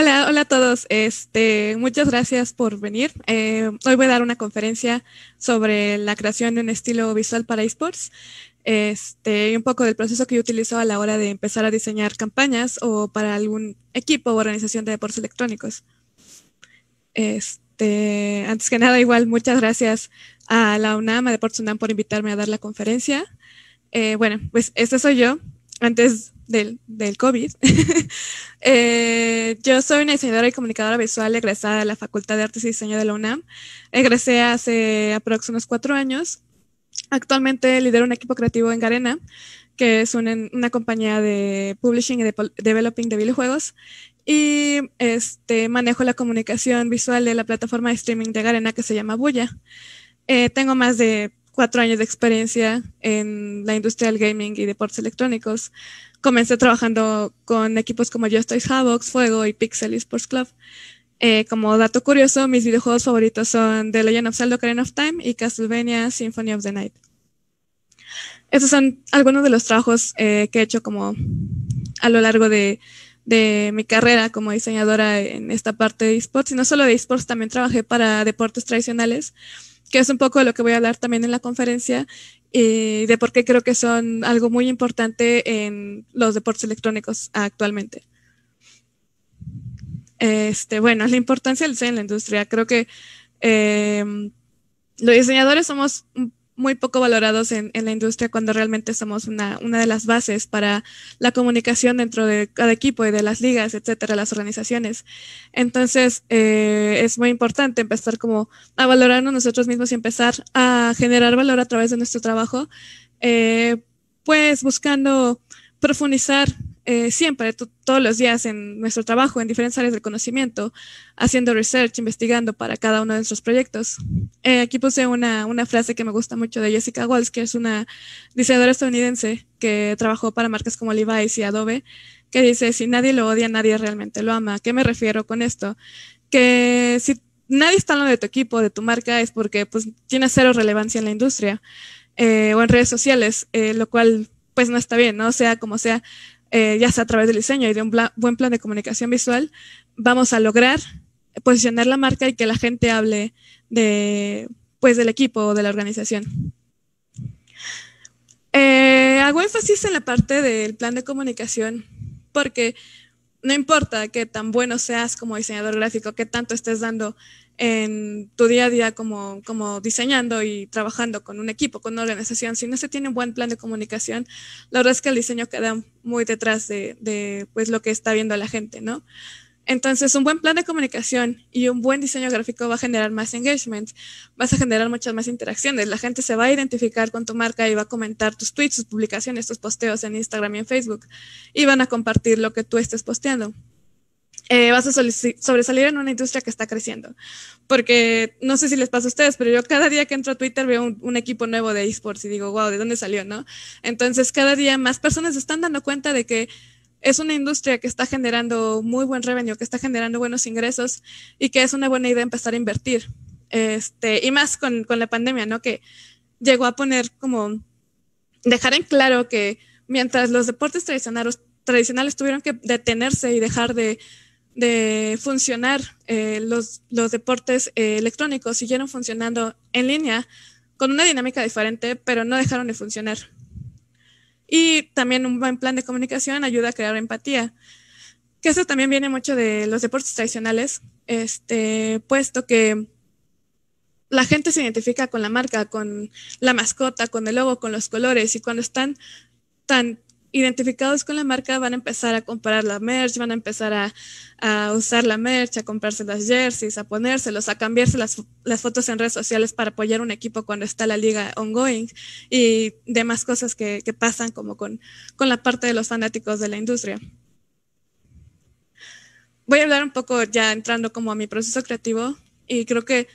Hola, hola a todos. Este, muchas gracias por venir. Eh, hoy voy a dar una conferencia sobre la creación de un estilo visual para esports este, un poco del proceso que yo utilizo a la hora de empezar a diseñar campañas o para algún equipo o organización de deportes electrónicos. Este, antes que nada, igual muchas gracias a la UNAM, a Deportes UNAM, por invitarme a dar la conferencia. Eh, bueno, pues este soy yo. Antes del, del COVID. Eh, yo soy una diseñadora y comunicadora visual egresada de la Facultad de Artes y Diseño de la UNAM. Egresé hace aproximadamente cuatro años. Actualmente lidero un equipo creativo en Garena, que es una, compañía de publishing y de developing de videojuegos. Y este, manejo la comunicación visual de la plataforma de streaming de Garena que se llama Bulla. Eh, tengo más de cuatro años de experiencia en la industria del gaming y deportes electrónicos. Comencé trabajando con equipos como Just Toys Havox, Fuego y Pixel Sports Club. Eh, como dato curioso, mis videojuegos favoritos son The Legend of Zelda Ocarina of Time y Castlevania Symphony of the Night. Estos son algunos de los trabajos eh, que he hecho como a lo largo de, de mi carrera como diseñadora en esta parte de esports. Y no solo de esports, también trabajé para deportes tradicionales que es un poco de lo que voy a hablar también en la conferencia, y eh, de por qué creo que son algo muy importante en los deportes electrónicos actualmente. Este, bueno, la importancia del diseño en la industria. Creo que eh, los diseñadores somos muy poco valorados en, la industria cuando realmente somos una, de las bases para la comunicación dentro de cada equipo y de las ligas, etcétera, las organizaciones. Entonces, eh, es muy importante empezar como a valorarnos nosotros mismos y empezar a generar valor a través de nuestro trabajo, eh, pues buscando profundizar eh, siempre, todos los días en nuestro trabajo, en diferentes áreas del conocimiento, haciendo research, investigando para cada uno de nuestros proyectos. Eh, aquí puse una, frase que me gusta mucho de Jessica Walsh, que es una diseñadora estadounidense que trabajó para marcas como Levi's y Adobe, que dice, si nadie lo odia, nadie realmente lo ama. ¿A qué me refiero con esto? Que si nadie está hablando de tu equipo, de tu marca, es porque pues, tiene cero relevancia en la industria eh, o en redes sociales, lo cual pues no está bien, ¿no? sea, como sea, eh, ya sea a través del diseño y de un buen plan de comunicación visual, vamos a lograr posicionar la marca y que la gente hable de, pues, del equipo o de la organización. Eh, hago énfasis en la parte del plan de comunicación porque no importa que tan bueno seas como diseñador gráfico, que tanto estés dando en tu día a día como, diseñando y trabajando con un equipo, con una organización, si no se tiene un buen plan de comunicación, la verdad es que el diseño queda muy detrás de, pues, lo que está viendo la gente, ¿no? Entonces, un buen plan de comunicación y un buen diseño gráfico va a generar más engagement, vas a generar muchas más interacciones. La gente se va a identificar con tu marca y va a comentar tus tweets, tus publicaciones, tus posteos en Instagram y en Facebook y van a compartir lo que tú estés posteando eh, vas a sobresalir en una industria que está creciendo. Porque no sé si les pasa a ustedes, pero yo cada día que entro a Twitter veo un, equipo nuevo de esports y digo, wow, ¿de dónde salió? ¿No? Entonces cada día más personas se están dando cuenta de que es una industria que está generando muy buen revenue, que está generando buenos ingresos y que es una buena idea empezar a invertir. Este, y más con, con la pandemia, ¿no? Que llegó a poner como, dejar en claro que mientras los deportes tradicionales, tradicionales tuvieron que detenerse y dejar de de funcionar eh, los, los, deportes eh, electrónicos, siguieron funcionando en línea con una dinámica diferente, pero no dejaron de funcionar. Y también un buen plan de comunicación ayuda a crear empatía, que eso también viene mucho de los deportes tradicionales, este, puesto que la gente se identifica con la marca, con la mascota, con el logo, con los colores, y cuando están tan identificados con la marca van a empezar a comprar la merch, van a empezar a, usar la merch, a comprarse las jerseys, a ponérselos, a cambiarse las, fotos en redes sociales para apoyar un equipo cuando está la liga ongoing y demás cosas que, pasan como con, con la parte de los fanáticos de la industria voy a hablar un poco ya entrando como a mi proceso creativo y creo que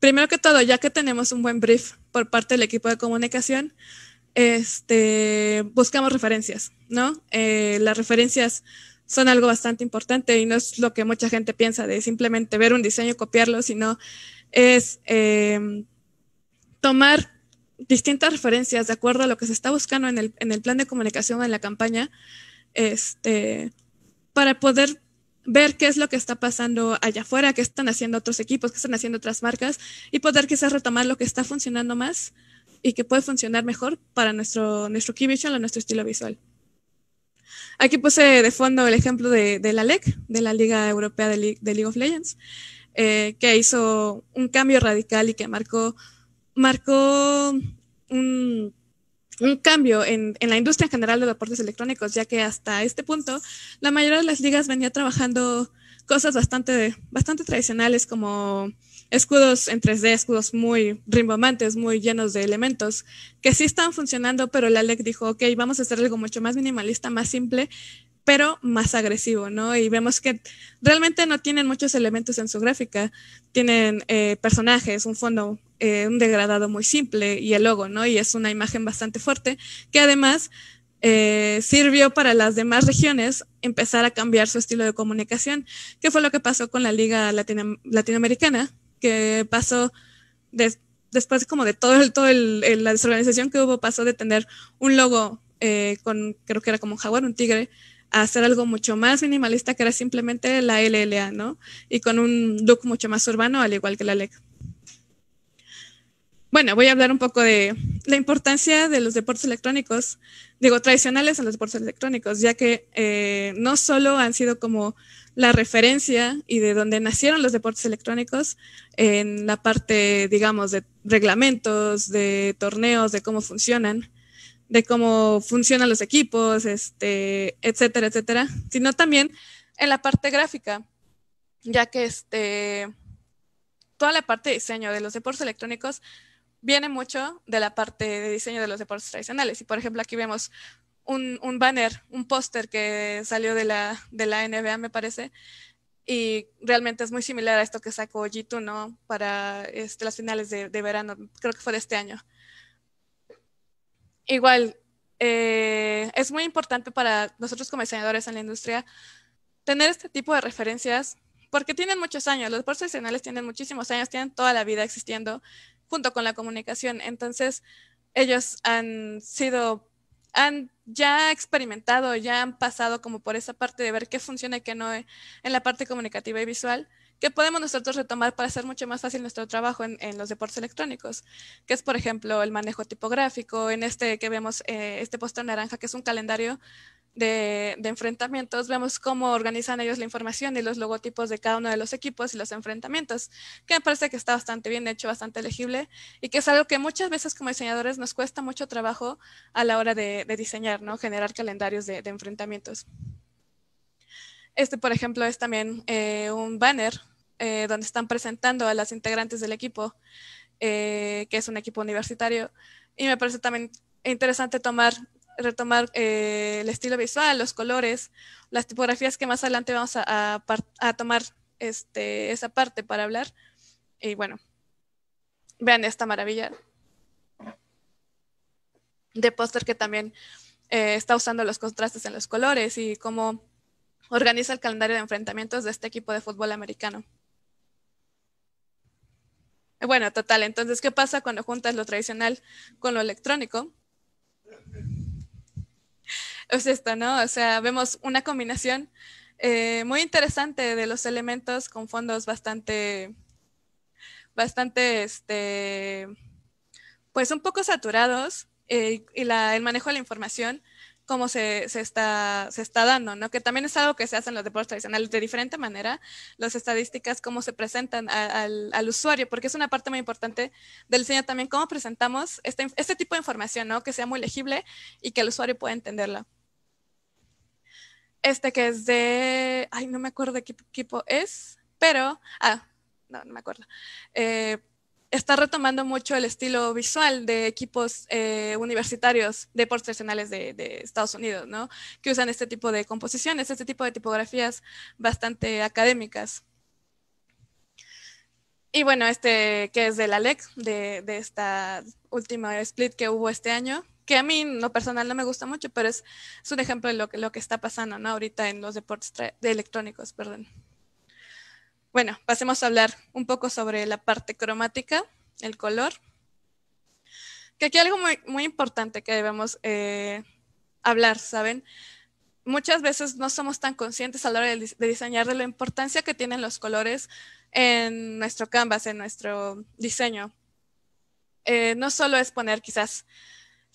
primero que todo, ya que tenemos un buen brief por parte del equipo de comunicación, este, buscamos referencias, ¿no? Eh, las referencias son algo bastante importante y no es lo que mucha gente piensa de simplemente ver un diseño y copiarlo, sino es em, tomar distintas referencias de acuerdo a lo que se está buscando en el, plan de comunicación, o en la campaña, este, para poder ver qué es lo que está pasando allá afuera, qué están haciendo otros equipos, qué están haciendo otras marcas y poder quizás retomar lo que está funcionando más y que puede funcionar mejor para nuestro, nuestro key visual o nuestro estilo visual. Aquí puse de fondo el ejemplo de, la LEC, de la Liga Europea de, League of Legends, eh, que hizo un cambio radical y que marcó, marcó un, un cambio en, en, la industria en general de deportes electrónicos, ya que hasta este punto la mayoría de las ligas venía trabajando cosas bastante, bastante tradicionales como escudos en 3D, escudos muy rimbomantes, muy llenos de elementos, que sí están funcionando, pero el ALEC dijo, ok, vamos a hacer algo mucho más minimalista, más simple, pero más agresivo, ¿no? Y vemos que realmente no tienen muchos elementos en su gráfica, tienen eh, personajes, un fondo, eh, un degradado muy simple y el logo, ¿no? Y es una imagen bastante fuerte, que además... Eh, sirvió para las demás regiones empezar a cambiar su estilo de comunicación, que fue lo que pasó con la Liga Latinoamericana, que pasó después como de todo, el, todo la desorganización que hubo, pasó de tener un logo eh, con, creo que era como un jaguar, un tigre, a hacer algo mucho más minimalista que era simplemente la LLA, ¿no? Y con un look mucho más urbano, al igual que la LEC. Bueno, voy a hablar un poco de la importancia de los deportes electrónicos, digo, tradicionales a los deportes electrónicos, ya que eh, no solo han sido como la referencia y de dónde nacieron los deportes electrónicos en la parte, digamos, de reglamentos, de torneos, de cómo funcionan, de cómo funcionan los equipos, este, etcétera, etcétera, sino también en la parte gráfica, ya que este, toda la parte de diseño de los deportes electrónicos viene mucho de la parte de diseño de los deportes tradicionales. Y por ejemplo, aquí vemos un, banner, un póster que salió de la, NBA, me parece, y realmente es muy similar a esto que sacó G2, ¿no? Para este, las finales de, verano, creo que fue de este año. Igual, eh, es muy importante para nosotros como diseñadores en la industria tener este tipo de referencias porque tienen muchos años, los profesionales tienen muchísimos años, tienen toda la vida existiendo junto con la comunicación, entonces ellos han sido han ya experimentado, ya han pasado como por esa parte de ver qué funciona y qué no eh, en la parte comunicativa y visual, que podemos nosotros retomar para hacer mucho más fácil nuestro trabajo en, los deportes electrónicos, que es, por ejemplo, el manejo tipográfico, en este que vemos, eh, este postre naranja, que es un calendario de, enfrentamientos, vemos cómo organizan ellos la información y los logotipos de cada uno de los equipos y los enfrentamientos, que me parece que está bastante bien hecho, bastante legible y que es algo que muchas veces como diseñadores nos cuesta mucho trabajo a la hora de, diseñar, ¿no? Generar calendarios de, enfrentamientos. Este, por ejemplo, es también eh, un banner eh, donde están presentando a las integrantes del equipo, eh, que es un equipo universitario, y me parece también interesante tomar retomar eh, el estilo visual, los colores, las tipografías que más adelante vamos a, tomar este, esa parte para hablar. Y bueno, vean esta maravilla de póster que también eh, está usando los contrastes en los colores y cómo organiza el calendario de enfrentamientos de este equipo de fútbol americano. Bueno, total, entonces, ¿qué pasa cuando juntas lo tradicional con lo electrónico? es esto, ¿no? O sea, vemos una combinación eh, muy interesante de los elementos con fondos bastante, bastante, este, pues un poco saturados eh, y el manejo de la información cómo se, está, se está dando, ¿no? Que también es algo que se hace en los deportes tradicionales de diferente manera, las estadísticas, cómo se presentan al, usuario, porque es una parte muy importante del diseño también, cómo presentamos este, este tipo de información, ¿no? Que sea muy legible y que el usuario pueda entenderla este que es de, ay, no me acuerdo de qué equipo es, pero, ah, no, no me acuerdo. Eh, está retomando mucho el estilo visual de equipos eh, universitarios, deportes nacionales de, de, Estados Unidos, ¿no? Que usan este tipo de composiciones, este tipo de tipografías bastante académicas. Y bueno, este que es de la e de, de esta última split que hubo este año, que a mí lo personal no me gusta mucho, pero es, un ejemplo de lo que, lo que está pasando ahorita en los deportes de electrónicos. Perdón. Bueno, pasemos a hablar un poco sobre la parte cromática, el color. Que aquí hay algo muy, muy importante que debemos eh, hablar, ¿saben? Muchas veces no somos tan conscientes a la hora de, diseñar de la importancia que tienen los colores en nuestro canvas, en nuestro diseño. Eh, no solo es poner quizás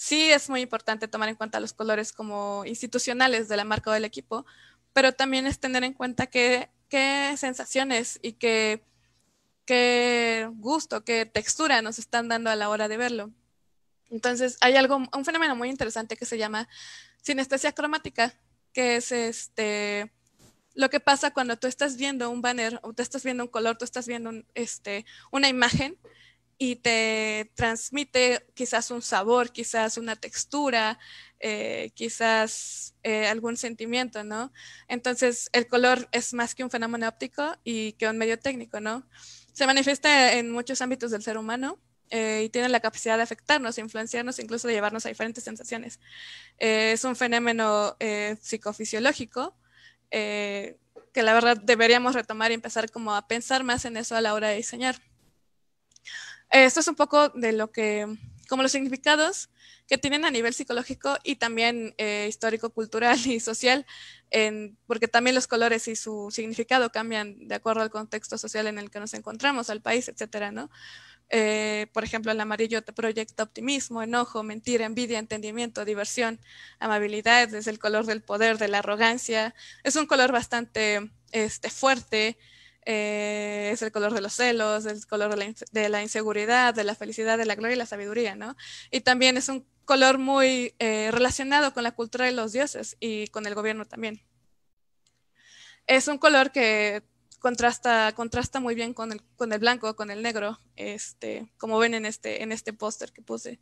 sí es muy importante tomar en cuenta los colores como institucionales de la marca o del equipo, pero también es tener en cuenta qué, qué sensaciones y qué, qué gusto, qué textura nos están dando a la hora de verlo. Entonces, hay algo, un fenómeno muy interesante que se llama sinestesia cromática, que es este lo que pasa cuando tú estás viendo un banner o tú estás viendo un color, tú estás viendo este, una imagen y te transmite quizás un sabor, quizás una textura, eh, quizás eh, algún sentimiento, ¿no? Entonces, el color es más que un fenómeno óptico y que un medio técnico, ¿no? Se manifiesta en muchos ámbitos del ser humano. Eh, y tiene la capacidad de afectarnos, influenciarnos, incluso de llevarnos a diferentes sensaciones. es un fenómeno psicofisiológico que la verdad deberíamos retomar y empezar como a pensar más en eso a la hora de diseñar. Esto es un poco de lo que, como los significados que tienen a nivel psicológico y también eh, histórico, cultural y social, porque también los colores y su significado cambian de acuerdo al contexto social en el que nos encontramos, al país, etcétera, eh, por ejemplo, el amarillo te proyecta optimismo, enojo, mentira, envidia, entendimiento, diversión, amabilidad, es el color del poder, de la arrogancia. Es un color bastante este, fuerte, eh, es el color de los celos, el color de la, inseguridad, de la felicidad, de la gloria y la sabiduría, ¿no? Y también es un color muy eh, relacionado con la cultura de los dioses y con el gobierno también. Es un color que contrasta, contrasta muy bien con el, con el blanco, con el negro, este, como ven en este, en este póster que puse.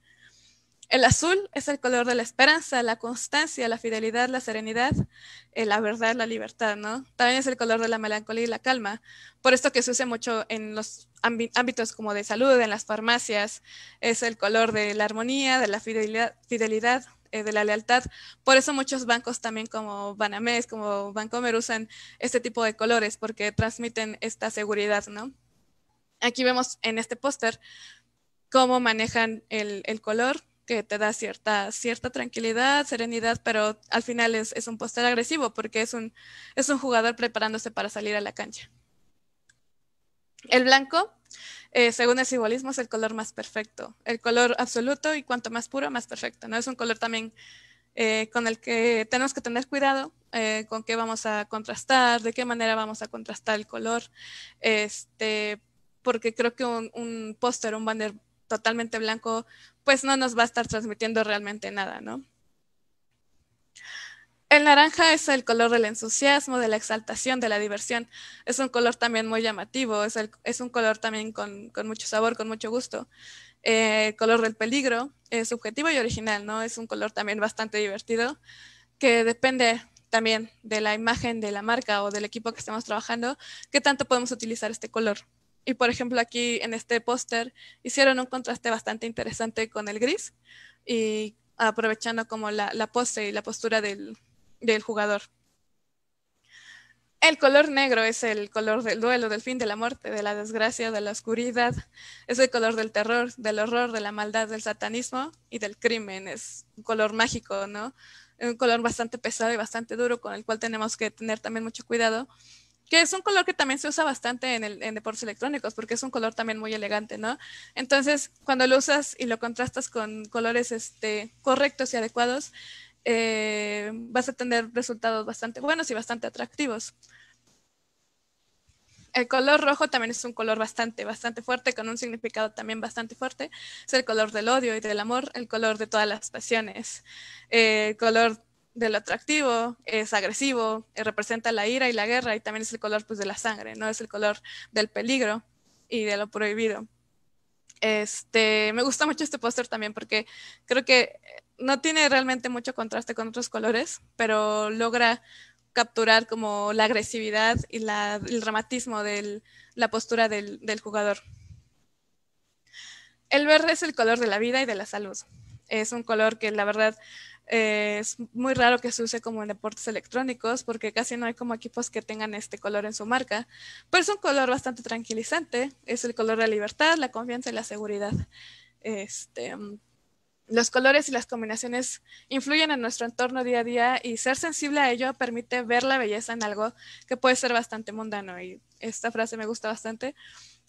El azul es el color de la esperanza, la constancia, la fidelidad, la serenidad, eh, la verdad, la libertad, ¿no? También es el color de la melancolía y la calma. Por esto que se usa mucho en los ámbitos como de salud, en las farmacias, es el color de la armonía, de la fidelidad, eh, de la lealtad. Por eso muchos bancos también como Banamés, como Bancomer usan este tipo de colores porque transmiten esta seguridad, ¿no? Aquí vemos en este póster cómo manejan el, el color que te da cierta, cierta tranquilidad, serenidad, pero al final es, un póster agresivo porque es un, es un jugador preparándose para salir a la cancha. El blanco, eh, según el simbolismo, es el color más perfecto, el color absoluto y cuanto más puro, más perfecto. ¿no? Es un color también eh, con el que tenemos que tener cuidado eh, con qué vamos a contrastar, de qué manera vamos a contrastar el color, este, porque creo que un, un póster, un banner totalmente blanco pues no nos va a estar transmitiendo realmente nada, ¿no? El naranja es el color del entusiasmo, de la exaltación, de la diversión. Es un color también muy llamativo, es, un color también con, mucho sabor, con mucho gusto. el eh, color del peligro es subjetivo y original, ¿no? Es un color también bastante divertido, que depende también de la imagen de la marca o del equipo que estemos trabajando, qué tanto podemos utilizar este color. Y por ejemplo, aquí en este póster hicieron un contraste bastante interesante con el gris y aprovechando como la, pose y la postura del, del jugador. El color negro es el color del duelo, del fin, de la muerte, de la desgracia, de la oscuridad. Es el color del terror, del horror, de la maldad, del satanismo y del crimen. Es un color mágico, ¿no? Un color bastante pesado y bastante duro con el cual tenemos que tener también mucho cuidado que es un color que también se usa bastante en, deportes electrónicos, porque es un color también muy elegante, ¿no? Entonces, cuando lo usas y lo contrastas con colores este, correctos y adecuados, eh, vas a tener resultados bastante buenos y bastante atractivos. El color rojo también es un color bastante, bastante fuerte, con un significado también bastante fuerte. Es el color del odio y del amor, el color de todas las pasiones, eh, el color de lo atractivo, es agresivo, eh, representa la ira y la guerra y también es el color pues de la sangre, ¿no? Es el color del peligro y de lo prohibido. Este, me gusta mucho este póster también porque creo que eh, no tiene realmente mucho contraste con otros colores, pero logra capturar como la agresividad y la, el dramatismo de la postura del, del jugador. El verde es el color de la vida y de la salud. Es un color que la verdad eh, es muy raro que se use como en deportes electrónicos porque casi no hay como equipos que tengan este color en su marca, pero es un color bastante tranquilizante, es el color de la libertad, la confianza y la seguridad. Este, los colores y las combinaciones influyen en nuestro entorno día a día y ser sensible a ello permite ver la belleza en algo que puede ser bastante mundano y esta frase me gusta bastante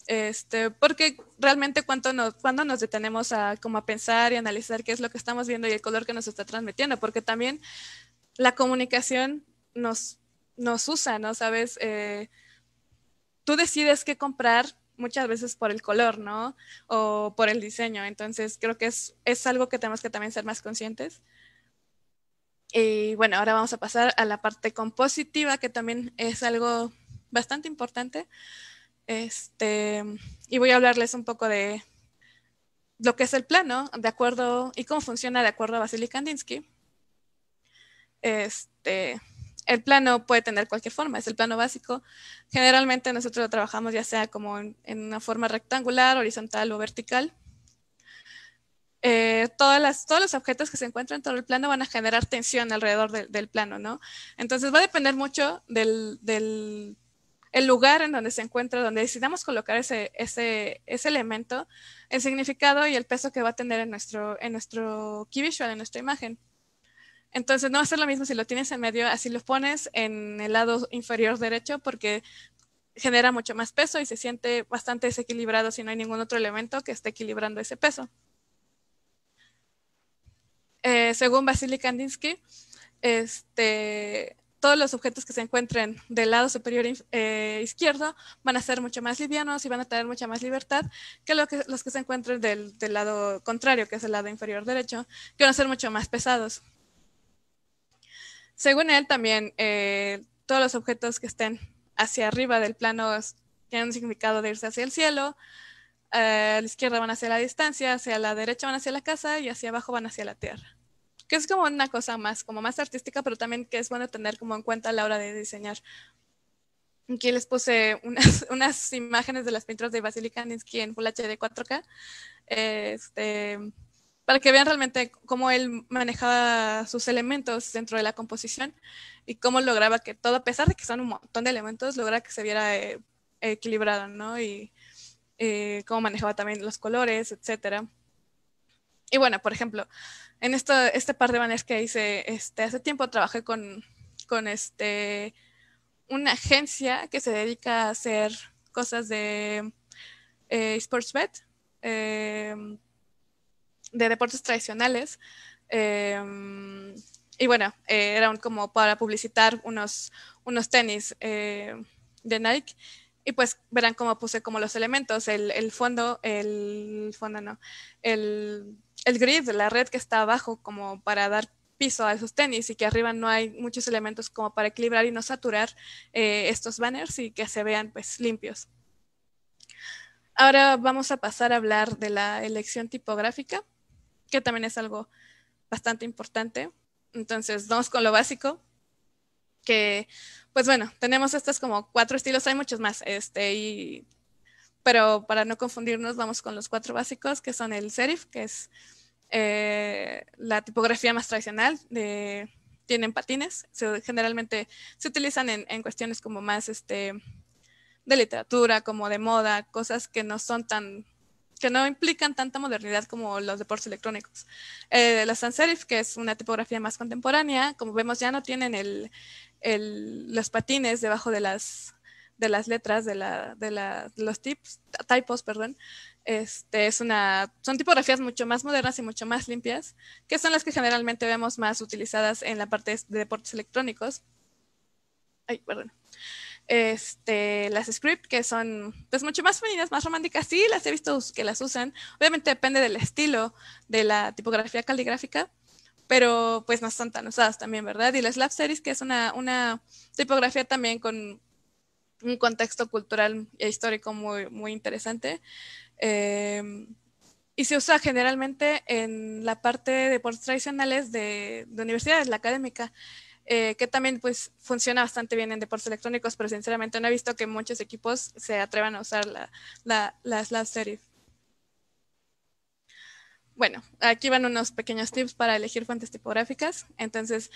este, porque realmente cuando nos, cuando nos detenemos a, como a pensar y analizar qué es lo que estamos viendo y el color que nos está transmitiendo, porque también la comunicación nos, nos usa, ¿no? Sabes, eh, tú decides qué comprar muchas veces por el color, ¿no? O por el diseño. Entonces, creo que es, es algo que tenemos que también ser más conscientes. Y bueno, ahora vamos a pasar a la parte compositiva, que también es algo bastante importante. Este, y voy a hablarles un poco de lo que es el plano, de acuerdo, y cómo funciona de acuerdo a Vasily Kandinsky. Este, el plano puede tener cualquier forma, es el plano básico. Generalmente nosotros lo trabajamos ya sea como en, una forma rectangular, horizontal o vertical. Eh, todos los objetos que se encuentran en todo el plano van a generar tensión alrededor del plano, ¿no? Entonces va a depender mucho del el lugar en donde se encuentra, donde decidamos colocar ese, ese, elemento, el significado y el peso que va a tener en nuestro, en nuestro key visual, en nuestra imagen. Entonces no va a ser lo mismo si lo tienes en medio, así lo pones en el lado inferior derecho porque genera mucho más peso y se siente bastante desequilibrado si no hay ningún otro elemento que esté equilibrando ese peso. Eh, según Vasily Kandinsky, este, todos los objetos que se encuentren del lado superior eh, izquierdo van a ser mucho más livianos y van a tener mucha más libertad que, que los que se encuentren del, lado contrario, que es el lado inferior derecho, que van a ser mucho más pesados. Según él, también eh, todos los objetos que estén hacia arriba del plano tienen un significado de irse hacia el cielo. Eh, a la izquierda van hacia la distancia, hacia la derecha van hacia la casa y hacia abajo van hacia la tierra que es como una cosa más, como más artística, pero también que es bueno tener como en cuenta a la hora de diseñar. Aquí les puse unas, unas imágenes de las pinturas de Vasily Kandinsky en Full HD 4K, este, para que vean realmente cómo él manejaba sus elementos dentro de la composición y cómo lograba que todo, a pesar de que son un montón de elementos, lograba que se viera eh, equilibrado, ¿no? Y eh, cómo manejaba también los colores, etcétera. Y bueno, por ejemplo, en esto este par de banners que hice, este, hace tiempo trabajé con, este, una agencia que se dedica a hacer cosas de eh, sports bet, em, de deportes tradicionales. Em, y bueno, eh, eran como para publicitar unos, unos tenis eh, de Nike. Y pues verán cómo puse como los elementos, el, el fondo, el fondo no, el el grid, la red que está abajo como para dar piso a esos tenis y que arriba no hay muchos elementos como para equilibrar y no saturar eh, estos banners y que se vean pues limpios. Ahora vamos a pasar a hablar de la elección tipográfica, que también es algo bastante importante. Entonces, vamos con lo básico, que pues bueno, tenemos estos como cuatro estilos, hay muchos más, este, y pero para no confundirnos vamos con los cuatro básicos, que son el serif, que es eh, la tipografía más tradicional, de, tienen patines, generalmente se utilizan en, cuestiones como más este, de literatura, como de moda, cosas que no son tan que no implican tanta modernidad como los deportes electrónicos. Eh, la sans serif, que es una tipografía más contemporánea, como vemos ya no tienen los patines debajo de las de las letras, de, la, de, la, los tips, typos, perdón, este, es una, son tipografías mucho más modernas y mucho más limpias, que son las que generalmente vemos más utilizadas en la parte de deportes electrónicos. Ay, perdón. Este, las script, que son pues mucho más femeninas, más románticas, sí las he visto que las usan. Obviamente depende del estilo de la tipografía caligráfica, pero pues no son tan usadas también, ¿verdad? Y la Slab Series, que es una, una tipografía también con un contexto cultural e histórico muy, muy interesante. Em, y se usa generalmente en la parte de deportes tradicionales de, universidades, la académica, eh, que también pues funciona bastante bien en deportes electrónicos, pero sinceramente no he visto que muchos equipos se atrevan a usar la, la, la Bueno, aquí van unos pequeños tips para elegir fuentes tipográficas. Entonces,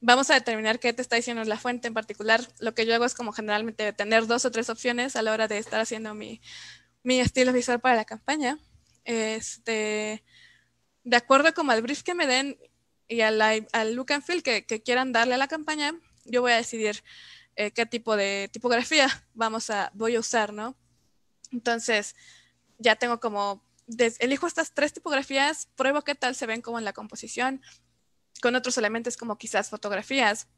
vamos a determinar qué te está diciendo la fuente en particular. Lo que yo hago es como generalmente tener dos o tres opciones a la hora de estar haciendo mi, estilo visual para la campaña. Este, de acuerdo como al brief que me den y al, al look and feel que, quieran darle a la campaña, yo voy a decidir eh, qué tipo de tipografía vamos a, voy a usar, ¿no? Entonces, ya tengo como, elijo estas tres tipografías, pruebo qué tal se ven como en la composición, con otros elementos como quizás fotografías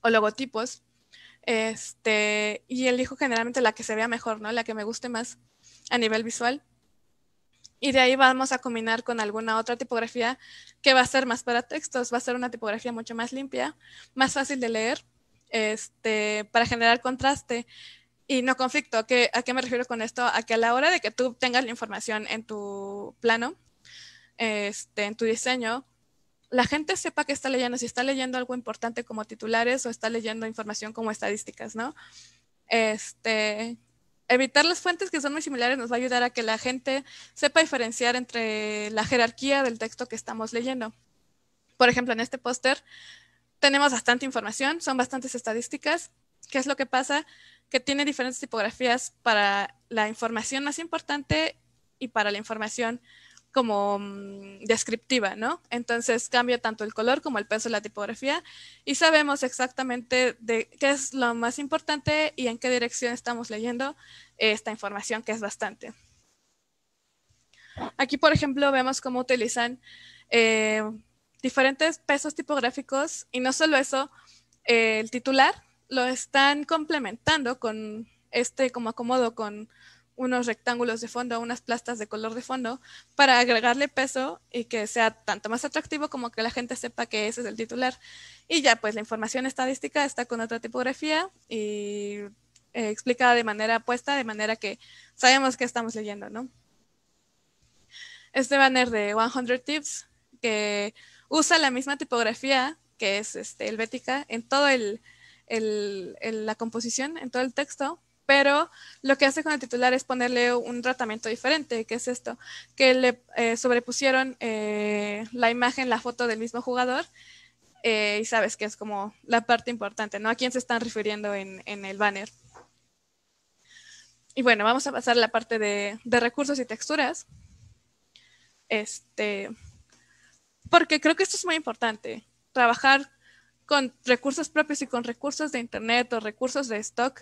o logotipos. Este, y elijo generalmente la que se vea mejor, ¿no? La que me guste más a nivel visual. Y de ahí vamos a combinar con alguna otra tipografía que va a ser más para textos, va a ser una tipografía mucho más limpia, más fácil de leer, este, para generar contraste y no conflicto. ¿A qué, ¿A qué me refiero con esto? A que a la hora de que tú tengas la información en tu plano, este, en tu diseño, la gente sepa que está leyendo, si está leyendo algo importante como titulares o está leyendo información como estadísticas, ¿no? Este, evitar las fuentes que son muy similares nos va a ayudar a que la gente sepa diferenciar entre la jerarquía del texto que estamos leyendo. Por ejemplo, en este póster tenemos bastante información, son bastantes estadísticas. ¿Qué es lo que pasa? Que tiene diferentes tipografías para la información más importante y para la información como mm, descriptiva, ¿no? Entonces cambia tanto el color como el peso de la tipografía y sabemos exactamente de qué es lo más importante y en qué dirección estamos leyendo esta información, que es bastante. Aquí, por ejemplo, vemos cómo utilizan eh, diferentes pesos tipográficos y no solo eso, eh, el titular lo están complementando con este como acomodo con unos rectángulos de fondo, unas plastas de color de fondo, para agregarle peso y que sea tanto más atractivo como que la gente sepa que ese es el titular. Y ya, pues la información estadística está con otra tipografía y eh, explicada de manera puesta, de manera que sabemos que estamos leyendo, ¿no? Este banner de 100 Tips, que usa la misma tipografía que es este, helvética en toda el, la composición, en todo el texto, pero lo que hace con el titular es ponerle un tratamiento diferente, que es esto, que le eh, sobrepusieron eh, la imagen, la foto del mismo jugador, eh, y sabes que es como la parte importante, ¿no? A quién se están refiriendo en, el banner. Y bueno, vamos a pasar a la parte de, de recursos y texturas. Este, porque creo que esto es muy importante, trabajar con recursos propios y con recursos de internet o recursos de stock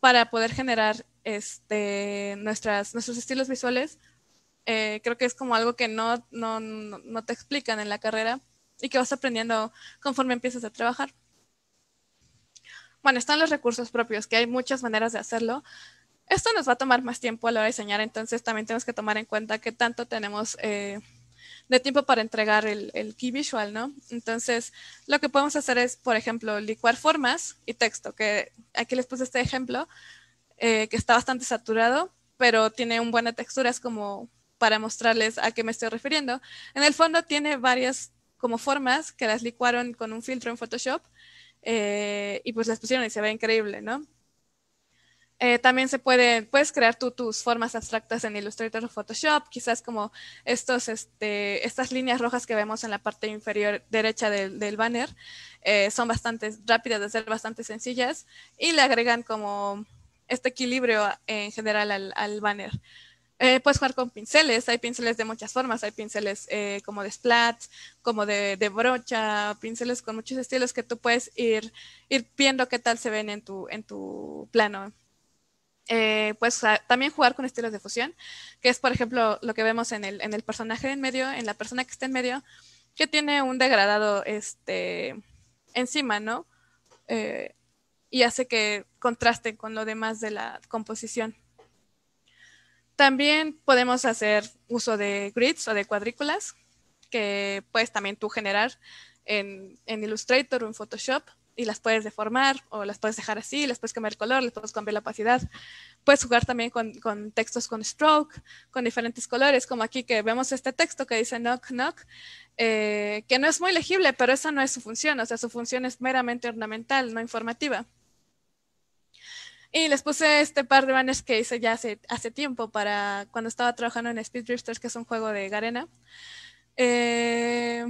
para poder generar este, nuestras, nuestros estilos visuales. Eh, creo que es como algo que no, no, no te explican en la carrera y que vas aprendiendo conforme empiezas a trabajar. Bueno, están los recursos propios, que hay muchas maneras de hacerlo. Esto nos va a tomar más tiempo a la hora de diseñar, entonces también tenemos que tomar en cuenta que tanto tenemos eh, de tiempo para entregar el, key visual, ¿no? Entonces, lo que podemos hacer es, por ejemplo, licuar formas y texto, que aquí les puse este ejemplo, eh, que está bastante saturado, pero tiene un buena textura, es como para mostrarles a qué me estoy refiriendo. En el fondo tiene varias como formas que las licuaron con un filtro en Photoshop eh, y pues las pusieron y se ve increíble, ¿no? Eh, también se puede, puedes crear tú tus formas abstractas en Illustrator o Photoshop, quizás como estos, este, estas líneas rojas que vemos en la parte inferior derecha del, banner, eh, son bastante rápidas de ser, bastante sencillas y le agregan como este equilibrio eh, en general al, banner. puedes jugar con pinceles, hay pinceles de muchas formas, hay pinceles como de splat, como de, brocha, pinceles con muchos estilos que tú puedes ir, ir viendo qué tal se ven en tu, en tu plano. Eh, pues también jugar con estilos de fusión, que es, por ejemplo, lo que vemos en el, en el personaje en medio, en la persona que está en medio, que tiene un degradado este, encima, ¿no? Eh, y hace que contraste con lo demás de la composición. También podemos hacer uso de grids o de cuadrículas, que puedes también tú generar en, en Illustrator o en Photoshop y las puedes deformar o las puedes dejar así, las puedes cambiar el color, las puedes cambiar la opacidad. Puedes jugar también con, con, textos con stroke, con diferentes colores, como aquí que vemos este texto que dice knock knock, eh, que no es muy legible, pero esa no es su función, o sea, su función es meramente ornamental, no informativa. Y les puse este par de banners que hice ya hace, hace tiempo para cuando estaba trabajando en Speed Drifters, que es un juego de Garena. Eh,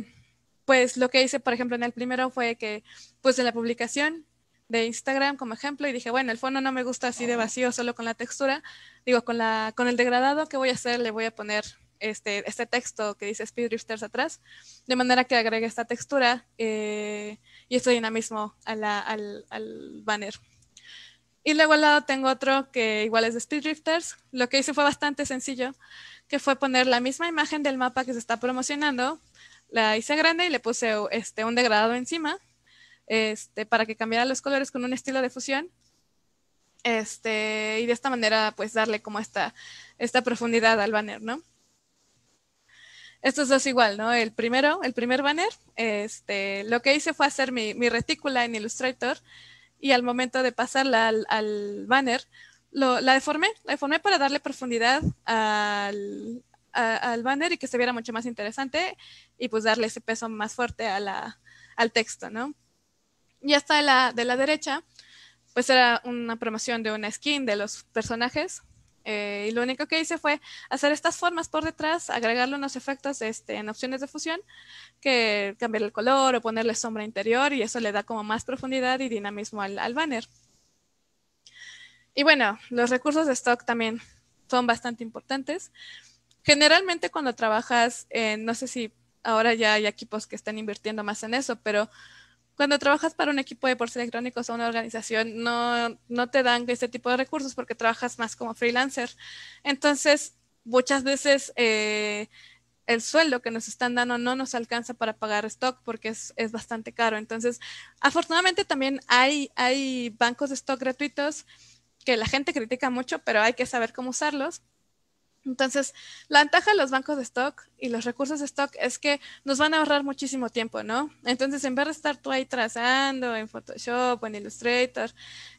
pues lo que hice, por ejemplo, en el primero fue que puse la publicación de Instagram como ejemplo y dije, bueno, el fondo no me gusta así de vacío, solo con la textura, digo, con, la, con el degradado, ¿qué voy a hacer? Le voy a poner este, este texto que dice Speed Drifters atrás, de manera que agregue esta textura eh, y esto dinamismo al, al banner. Y luego al lado tengo otro que igual es de Speed Drifters. Lo que hice fue bastante sencillo, que fue poner la misma imagen del mapa que se está promocionando, la hice grande y le puse este, un degradado encima este, para que cambiara los colores con un estilo de fusión. Este, y de esta manera, pues darle como esta, esta profundidad al banner, ¿no? Estos dos igual, ¿no? El primero, el primer banner, este, lo que hice fue hacer mi, retícula en Illustrator y al momento de pasarla al, banner, lo, la deformé, la deformé para darle profundidad al, al banner y que se viera mucho más interesante y pues darle ese peso más fuerte al texto, ¿no? Y hasta la, de la derecha, pues era una promoción de una skin de los personajes. Eh, y lo único que hice fue hacer estas formas por detrás, agregarle unos efectos este, en opciones de fusión, que cambiar el color o ponerle sombra interior y eso le da como más profundidad y dinamismo al banner. Y bueno, los recursos de stock también son bastante importantes. Generalmente cuando trabajas, no sé si ahora ya hay equipos que están invirtiendo más en eso, pero cuando trabajas para un equipo de ports electrónicos o una organización, no, te dan este tipo de recursos porque trabajas más como freelancer. Entonces, muchas veces eh, el sueldo que nos están dando no nos alcanza para pagar stock porque es, bastante caro. Entonces, afortunadamente también hay, hay bancos de stock gratuitos que la gente critica mucho, pero hay que saber cómo usarlos entonces, la ventaja de los bancos de stock y los recursos de stock es que nos van a ahorrar muchísimo tiempo, ¿no? Entonces, en vez de estar tú ahí trazando en Photoshop, o en Illustrator,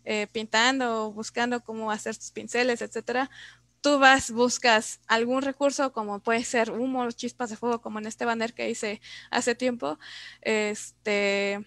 eh, pintando, buscando cómo hacer tus pinceles, etcétera, tú vas, buscas algún recurso, como puede ser humo, chispas de fuego, como en este banner que hice hace tiempo, este,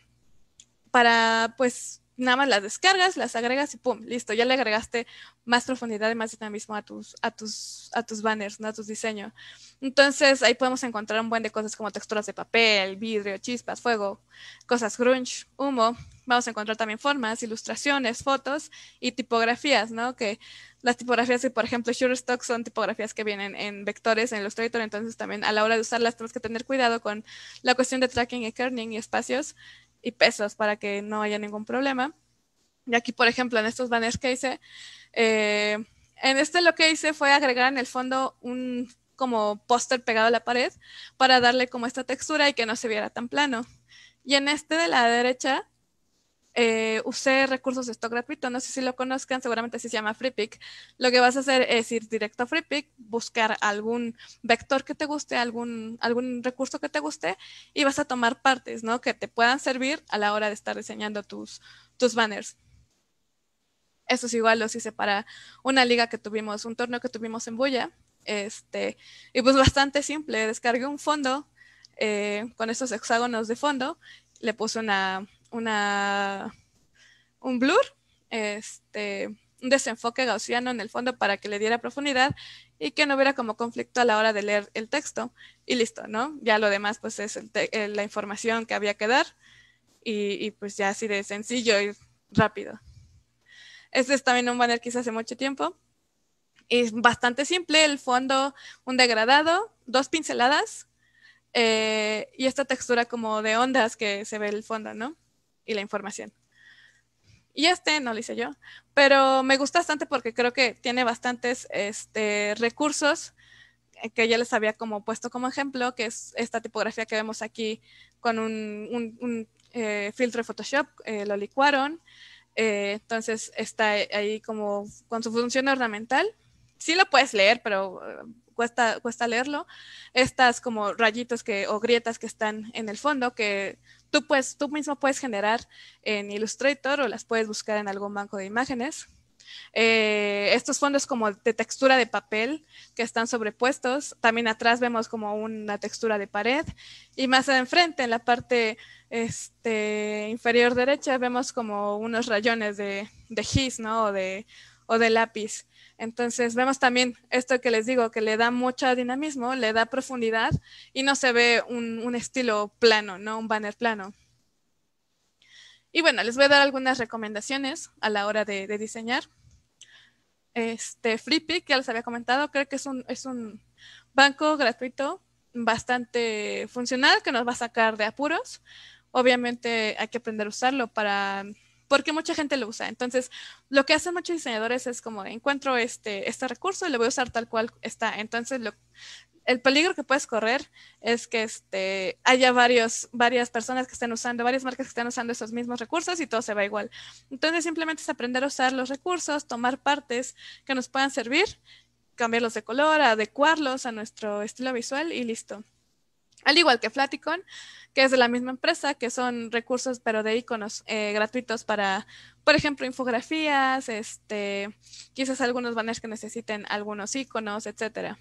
para pues nada más las descargas, las agregas y pum, listo, ya le agregaste más profundidad y más dinamismo a tus, a tus, a tus banners, a tus diseños. Entonces ahí podemos encontrar un buen de cosas como texturas de papel, vidrio, chispas, fuego, cosas grunge, humo. Vamos a encontrar también formas, ilustraciones, fotos y tipografías, ¿no? Que las tipografías que, por ejemplo, Shutterstock son tipografías que vienen en vectores, en Illustrator, entonces también a la hora de usarlas tenemos que tener cuidado con la cuestión de tracking y kerning y espacios y pesos para que no haya ningún problema. Y aquí, por ejemplo, en estos banners que hice, eh, en este lo que hice fue agregar en el fondo un como póster pegado a la pared para darle como esta textura y que no se viera tan plano. Y en este de la derecha eh, usé recursos de stock gratuito, no sé si lo conozcan, seguramente se llama FreePick. Lo que vas a hacer es ir directo a FreePick, buscar algún vector que te guste, algún, algún recurso que te guste y vas a tomar partes, ¿no? Que te puedan servir a la hora de estar diseñando tus, tus banners. Eso es igual, los hice para una liga que tuvimos, un torneo que tuvimos en Bulla. Este, y pues bastante simple, descargué un fondo eh, con estos hexágonos de fondo, le puse una, una, un blur, este, un desenfoque gaussiano en el fondo para que le diera profundidad y que no hubiera como conflicto a la hora de leer el texto. Y listo, ¿no? Ya lo demás pues es eh, la información que había que dar y, pues ya así de sencillo y rápido. Este es también un banner que hice hace mucho tiempo. Es bastante simple, el fondo, un degradado, dos pinceladas eh, y esta textura como de ondas que se ve el fondo, ¿no? y la información. Y este no lo hice yo, pero me gusta bastante porque creo que tiene bastantes este, recursos eh, que ya les había como puesto como ejemplo, que es esta tipografía que vemos aquí con un, eh, filtro de Photoshop, eh, lo licuaron, entonces está ahí como con su función ornamental. Sí lo puedes leer, pero cuesta, cuesta leerlo. Estas como rayitos que, o grietas que están en el fondo, que Tú, tú mismo puedes generar en Illustrator o las puedes buscar en algún banco de imágenes. Eh, estos fondos como de textura de papel que están sobrepuestos. También atrás vemos como una textura de pared. Y más enfrente, en la parte este, inferior derecha, vemos como unos rayones de, de gis, ¿no? o de lápiz. Entonces vemos también esto que les digo, que le da mucho dinamismo, le da profundidad y no se ve un, estilo plano, no un banner plano. Y bueno, les voy a dar algunas recomendaciones a la hora de, diseñar. Este Flippy, que ya les había comentado, creo que es un banco gratuito bastante funcional que nos va a sacar de apuros. Obviamente hay que aprender a usarlo para porque mucha gente lo usa. Entonces, lo que hacen muchos diseñadores es como, encuentro este, este recurso y lo voy a usar tal cual está. Entonces, lo, el peligro que puedes correr es que este, haya varios, varias personas que estén usando, varias marcas que estén usando esos mismos recursos y todo se va igual. Entonces simplemente es aprender a usar los recursos, tomar partes que nos puedan servir, cambiarlos de color, adecuarlos a nuestro estilo visual y listo. Al igual que Flaticon, que es de la misma empresa, que son recursos pero de iconos eh, gratuitos para, por ejemplo, infografías, este, quizás algunos banners que necesiten algunos iconos, etcétera.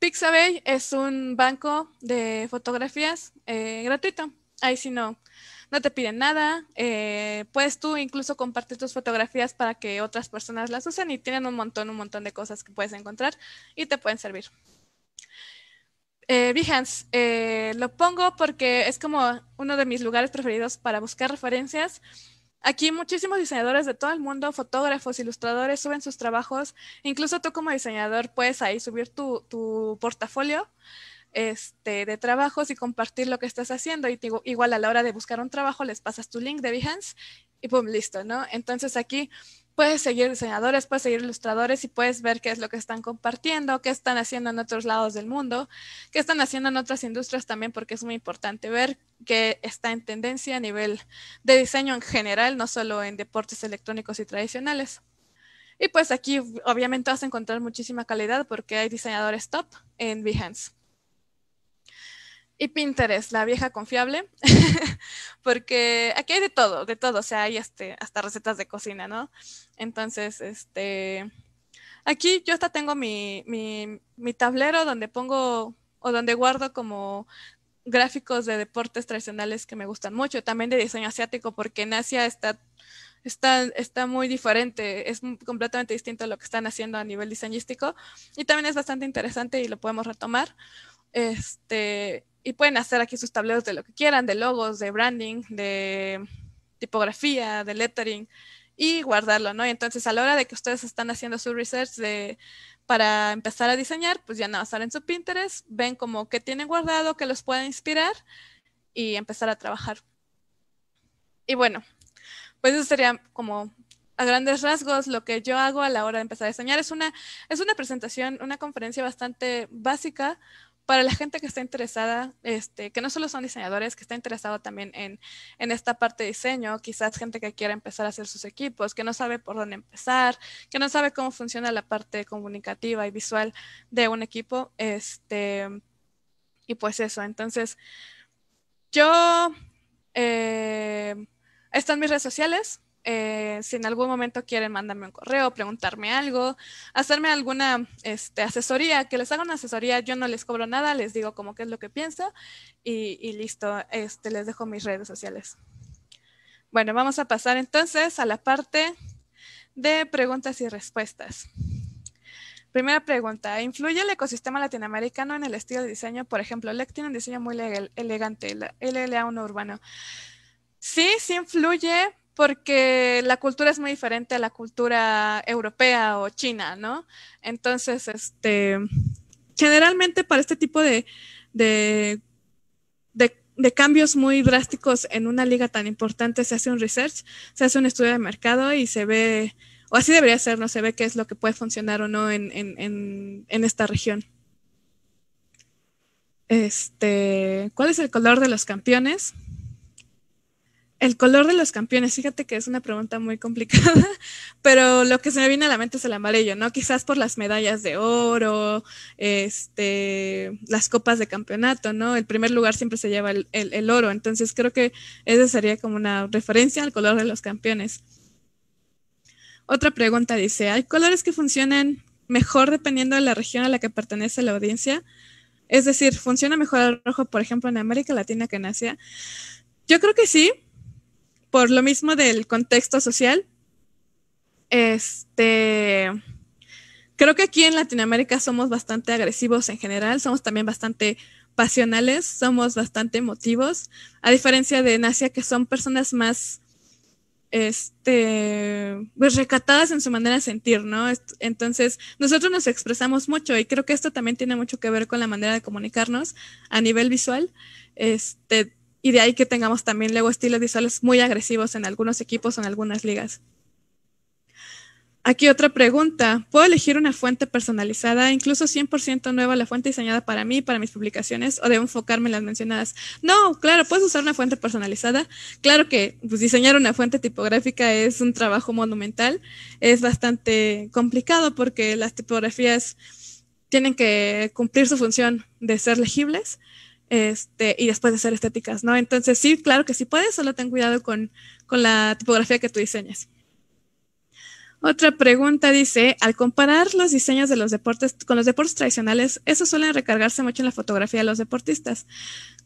Pixabay es un banco de fotografías eh, gratuito. Ahí si no, no te piden nada. Eh, puedes tú incluso compartir tus fotografías para que otras personas las usen y tienen un montón, un montón de cosas que puedes encontrar y te pueden servir eh, Behance eh, lo pongo porque es como uno de mis lugares preferidos para buscar referencias. Aquí muchísimos diseñadores de todo el mundo, fotógrafos, ilustradores, suben sus trabajos. Incluso tú como diseñador puedes ahí subir tu, tu portafolio este, de trabajos y compartir lo que estás haciendo. Y te, igual a la hora de buscar un trabajo les pasas tu link de Behance y boom, listo, ¿no? Entonces aquí puedes seguir diseñadores, puedes seguir ilustradores y puedes ver qué es lo que están compartiendo, qué están haciendo en otros lados del mundo, qué están haciendo en otras industrias también, porque es muy importante ver qué está en tendencia a nivel de diseño en general, no solo en deportes electrónicos y tradicionales. Y pues aquí obviamente vas a encontrar muchísima calidad porque hay diseñadores top en Behance. Y Pinterest, la vieja confiable, porque aquí hay de todo, de todo, o sea, hay este, hasta recetas de cocina, ¿no? Entonces, este, aquí yo hasta tengo mi, tablero donde pongo o donde guardo como gráficos de deportes tradicionales que me gustan mucho, también de diseño asiático, porque en Asia está Está, está, muy diferente, es completamente distinto a lo que están haciendo a nivel diseñístico y también es bastante interesante y lo podemos retomar. Este, y pueden hacer aquí sus tableros de lo que quieran, de logos, de branding, de tipografía, de lettering y guardarlo, ¿no? Y entonces a la hora de que ustedes están haciendo su research de, para empezar a diseñar, pues ya no estar en su Pinterest, ven como qué tienen guardado, que los pueda inspirar y empezar a trabajar. Y bueno, pues eso sería como a grandes rasgos lo que yo hago a la hora de empezar a diseñar. Es una, es una presentación, una conferencia bastante básica para la gente que está interesada, este, que no solo son diseñadores, que está interesado también en, esta parte de diseño, quizás gente que quiera empezar a hacer sus equipos, que no sabe por dónde empezar, que no sabe cómo funciona la parte comunicativa y visual de un equipo, este, y pues eso, entonces yo, estas eh, están mis redes sociales, eh, si en algún momento quieren, mandarme un correo, preguntarme algo, hacerme alguna este, asesoría, que les haga una asesoría, yo no les cobro nada, les digo como qué es lo que pienso y, listo, este, les dejo mis redes sociales. Bueno, vamos a pasar entonces a la parte de preguntas y respuestas. Primera pregunta, ¿influye el ecosistema latinoamericano en el estilo de diseño? Por ejemplo, LEC tiene un diseño muy elegante, el LLA1 urbano. Sí, sí influye, porque la cultura es muy diferente a la cultura europea o china, ¿no? Entonces, este, generalmente para este tipo de, cambios muy drásticos en una liga tan importante se hace un research, se hace un estudio de mercado y se ve, o así debería ser, ¿no? Se ve qué es lo que puede funcionar o no en, en, en, en esta región. Este, ¿cuál es el color de los campeones? El color de los campeones, fíjate que es una pregunta muy complicada, pero lo que se me viene a la mente es el amarillo, ¿no? Quizás por las medallas de oro, este, las copas de campeonato, ¿no? El primer lugar siempre se lleva el, el oro, entonces creo que esa sería como una referencia al color de los campeones. Otra pregunta dice, ¿hay colores que funcionan mejor dependiendo de la región a la que pertenece la audiencia? Es decir, ¿funciona mejor el rojo, por ejemplo, en América Latina que en Asia? Yo creo que sí, por lo mismo del contexto social, este, creo que aquí en Latinoamérica somos bastante agresivos en general, somos también bastante pasionales, somos bastante emotivos, a diferencia de en Asia, que son personas más este, pues recatadas en su manera de sentir, ¿no? Entonces, nosotros nos expresamos mucho y creo que esto también tiene mucho que ver con la manera de comunicarnos a nivel visual. Este, y de ahí que tengamos también luego estilos visuales muy agresivos en algunos equipos o en algunas ligas. Aquí otra pregunta. ¿Puedo elegir una fuente personalizada, incluso 100% nueva, la fuente diseñada para mí, para mis publicaciones, o debo enfocarme en las mencionadas? No, claro, puedes usar una fuente personalizada. Claro que pues, diseñar una fuente tipográfica es un trabajo monumental. Es bastante complicado porque las tipografías tienen que cumplir su función de ser legibles este, y después de ser estéticas, ¿no? Entonces sí, claro que sí puedes, solo ten cuidado con, la tipografía que tú diseñes. Otra pregunta dice, al comparar los diseños de los deportes con los deportes tradicionales, eso suelen recargarse mucho en la fotografía de los deportistas.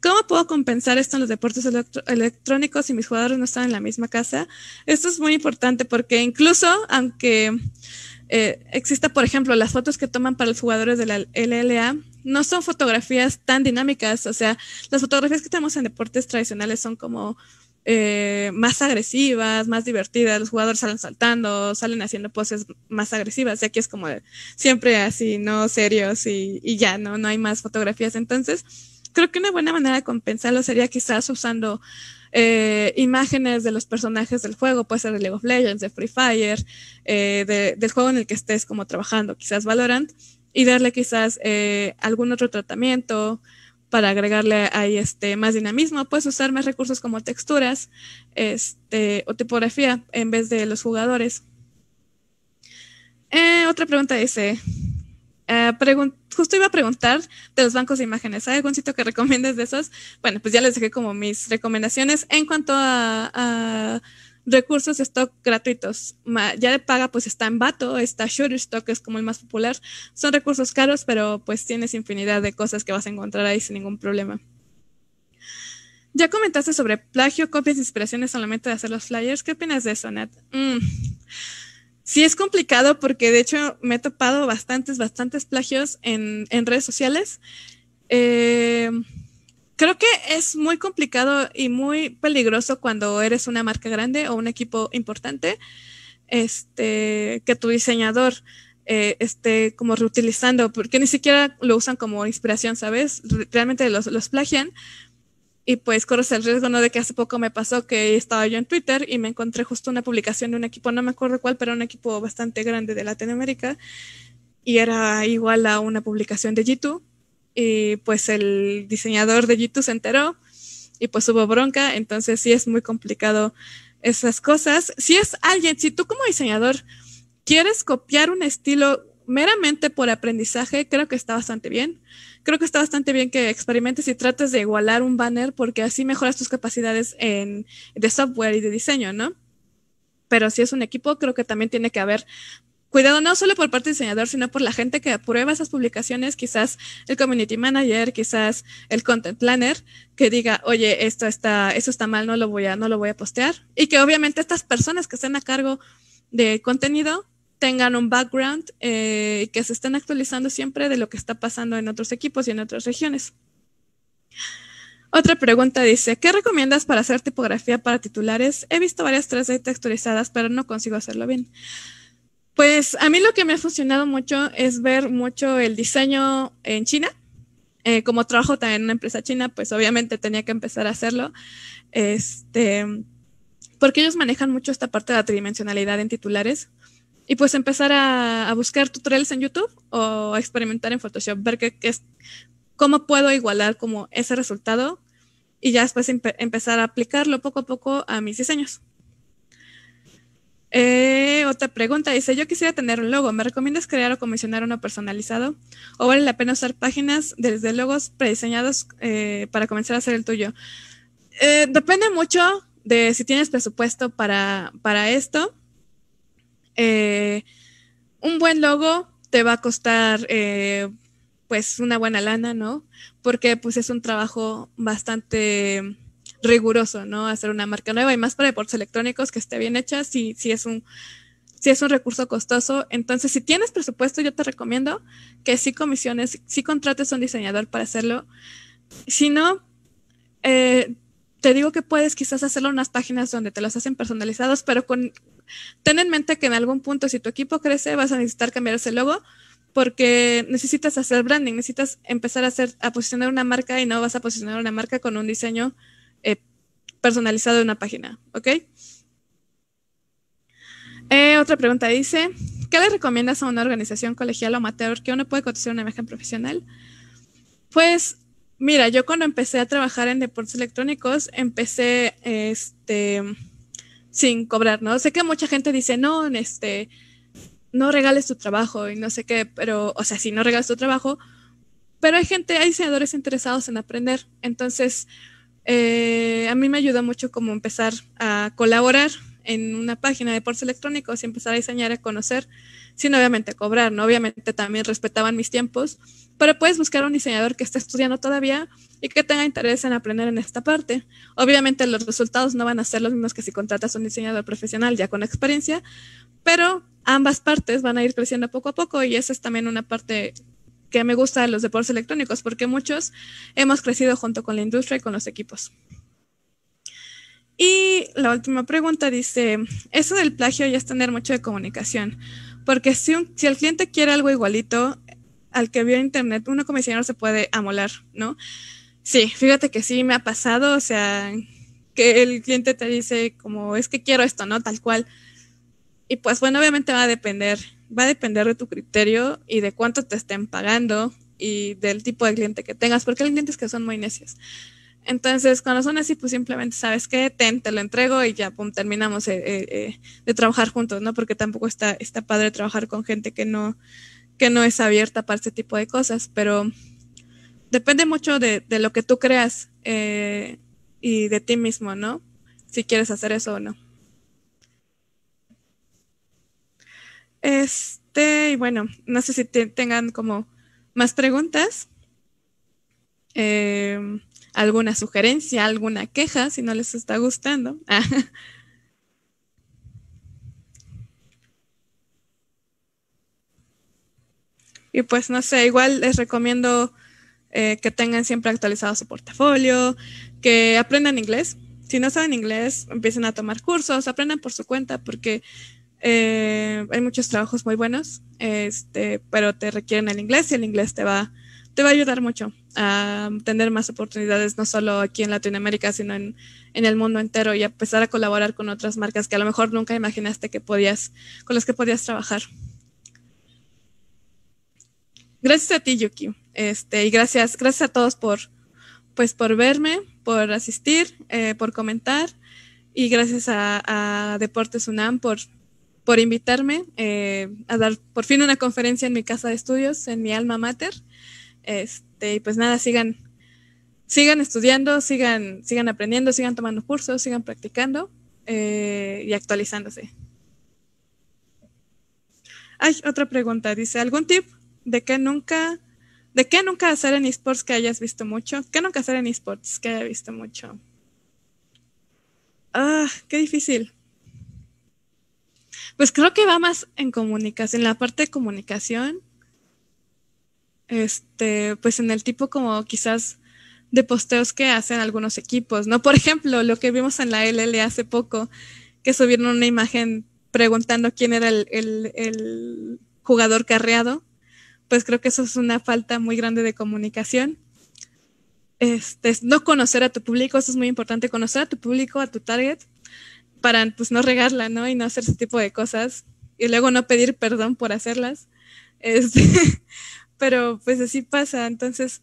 ¿Cómo puedo compensar esto en los deportes electrónicos si mis jugadores no están en la misma casa? Esto es muy importante porque incluso aunque eh, exista, por ejemplo, las fotos que toman para los jugadores de la LLA, no son fotografías tan dinámicas. O sea, las fotografías que tenemos en deportes tradicionales son como eh, más agresivas, más divertidas. Los jugadores salen saltando, salen haciendo poses más agresivas. Y aquí es como siempre así, no serios y, ya, ¿no? No hay más fotografías. Entonces, creo que una buena manera de compensarlo sería quizás usando eh, imágenes de los personajes del juego, puede ser de League of Legends, de Free Fire, eh, del juego en el que estés como trabajando, quizás Valorant, y darle quizás eh, algún otro tratamiento para agregarle ahí este, más dinamismo, puedes usar más recursos como texturas este, o tipografía en vez de los jugadores. Eh, otra pregunta dice, eh, justo iba a preguntar de los bancos de imágenes, ¿hay algún sitio que recomiendes de esos? Bueno, pues ya les dejé como mis recomendaciones en cuanto a recursos stock gratuitos. Ya de paga, pues está en Bato, está Shutterstock, que es como el más popular. Son recursos caros, pero pues tienes infinidad de cosas que vas a encontrar ahí sin ningún problema. Ya comentaste sobre plagio, copias, inspiraciones Solamente de hacer los flyers. ¿Qué opinas de eso, Nat? Mm. Sí, es complicado porque de hecho me he topado bastantes, bastantes plagios en, en redes sociales. Eh, creo que es muy complicado y muy peligroso cuando eres una marca grande o un equipo importante, este, que tu diseñador eh, esté como reutilizando, porque ni siquiera lo usan como inspiración, ¿sabes? Realmente los, los plagian. Y pues corres el riesgo, ¿no? De que hace poco me pasó que estaba yo en Twitter y me encontré justo una publicación de un equipo, no me acuerdo cuál, pero un equipo bastante grande de Latinoamérica. Y era igual a una publicación de G2 y pues el diseñador de g se enteró y pues hubo bronca, entonces sí es muy complicado esas cosas. Si es alguien, si tú como diseñador quieres copiar un estilo meramente por aprendizaje, creo que está bastante bien. Creo que está bastante bien que experimentes y trates de igualar un banner porque así mejoras tus capacidades en, de software y de diseño, ¿no? Pero si es un equipo, creo que también tiene que haber cuidado no solo por parte del diseñador, sino por la gente que aprueba esas publicaciones, quizás el community manager, quizás el content planner, que diga, oye, esto está, eso está mal, no lo voy a, no lo voy a postear. Y que obviamente estas personas que estén a cargo de contenido tengan un background eh, y que se estén actualizando siempre de lo que está pasando en otros equipos y en otras regiones. Otra pregunta dice, ¿qué recomiendas para hacer tipografía para titulares? He visto varias 3D texturizadas, pero no consigo hacerlo bien. Pues a mí lo que me ha funcionado mucho es ver mucho el diseño en China. Eh, como trabajo también en una empresa china, pues obviamente tenía que empezar a hacerlo. Este, porque ellos manejan mucho esta parte de la tridimensionalidad en titulares. Y pues empezar a, buscar tutoriales en YouTube o experimentar en Photoshop, ver qué, es, cómo puedo igualar como ese resultado y ya después empezar a aplicarlo poco a poco a mis diseños. Eh, otra pregunta dice, yo quisiera tener un logo, ¿me recomiendas crear o comisionar uno personalizado? ¿O vale la pena usar páginas desde logos prediseñados eh, para comenzar a hacer el tuyo? Eh, depende mucho de si tienes presupuesto para, para esto. un buen logo te va a costar pues una buena lana, ¿no? Porque pues es un trabajo bastante riguroso, ¿no? Hacer una marca nueva y más para deportes electrónicos que esté bien hecha, si, si es un si es un recurso costoso. Entonces, si tienes presupuesto, yo te recomiendo que sí comisiones, sí contrates a un diseñador para hacerlo. Si no, eh, te digo que puedes quizás hacerlo en unas páginas donde te los hacen personalizados, pero con, ten en mente que en algún punto, si tu equipo crece, vas a necesitar cambiar ese logo porque necesitas hacer branding, necesitas empezar a, hacer, a posicionar una marca y no vas a posicionar una marca con un diseño personalizado de una página, ¿ok? Eh, otra pregunta dice, ¿qué le recomiendas a una organización colegial o amateur que uno puede cotizar una imagen profesional? Pues mira, yo cuando empecé a trabajar en deportes electrónicos, empecé este sin cobrar, ¿no? Sé que mucha gente dice, no, este, no regales tu trabajo y no sé qué, pero, o sea, si no regales tu trabajo, pero hay gente, hay diseñadores interesados en aprender. Entonces, eh, a mí me ayuda mucho como empezar a colaborar en una página de deportes electrónicos y empezar a diseñar, a conocer, sin obviamente cobrar, ¿no? Obviamente también respetaban mis tiempos, pero puedes buscar un diseñador que esté estudiando todavía y que tenga interés en aprender en esta parte. Obviamente los resultados no van a ser los mismos que si contratas a un diseñador profesional ya con experiencia, pero ambas partes van a ir creciendo poco a poco y esa es también una parte que me gusta los deportes electrónicos, porque muchos hemos crecido junto con la industria y con los equipos. Y la última pregunta dice, eso del plagio ya es tener mucho de comunicación, porque si, si el cliente quiere algo igualito al que vio en internet, uno como no se puede amolar, ¿no? Sí, fíjate que sí me ha pasado, o sea, que el cliente te dice como, es que quiero esto, ¿no? Tal cual. Y pues bueno, obviamente va a depender va a depender de tu criterio y de cuánto te estén pagando y del tipo de cliente que tengas, porque hay clientes que son muy necios. Entonces, cuando son así, pues simplemente sabes que te lo entrego y ya, terminamos eh, eh, eh, de trabajar juntos, ¿no? Porque tampoco está, está padre trabajar con gente que no, que no es abierta para este tipo de cosas, pero depende mucho de, lo que tú creas y de ti mismo, ¿no? Si quieres hacer eso o no. Este, y bueno, no sé si tengan como más preguntas, eh, alguna sugerencia, alguna queja, si no les está gustando. Ah. Y pues no sé, igual les recomiendo eh, que tengan siempre actualizado su portafolio, que aprendan inglés. Si no saben inglés, empiecen a tomar cursos, aprendan por su cuenta, porque eh, hay muchos trabajos muy buenos, este, pero te requieren el inglés y el inglés te va, te va a ayudar mucho a tener más oportunidades, no solo aquí en Latinoamérica, sino en, el mundo entero y a empezar a colaborar con otras marcas que a lo mejor nunca imaginaste que podías, con las que podías trabajar. Gracias a ti, Yuki. Este, y gracias, gracias a todos por, pues, por verme, por asistir, eh, por comentar. Y gracias a, a Deportes UNAM por por invitarme eh, a dar por fin una conferencia en mi casa de estudios, en mi alma mater. Este, y pues nada, sigan, sigan estudiando, sigan, sigan aprendiendo, sigan tomando cursos, sigan practicando eh, y actualizándose. Hay otra pregunta, dice, ¿algún tip de qué nunca, de qué nunca hacer en esports que hayas visto mucho? ¿Qué nunca hacer en esports que haya visto mucho? Ah, qué difícil. Pues creo que va más en comunicación, en la parte de comunicación, este, pues en el tipo como quizás de posteos que hacen algunos equipos, ¿no? Por ejemplo, lo que vimos en la LL hace poco, que subieron una imagen preguntando quién era el, el, jugador carreado, pues creo que eso es una falta muy grande de comunicación. Este, no conocer a tu público, eso es muy importante, conocer a tu público, a tu target, para pues no regarla, ¿no? Y no hacer ese tipo de cosas y luego no pedir perdón por hacerlas. Este, pero pues así pasa, entonces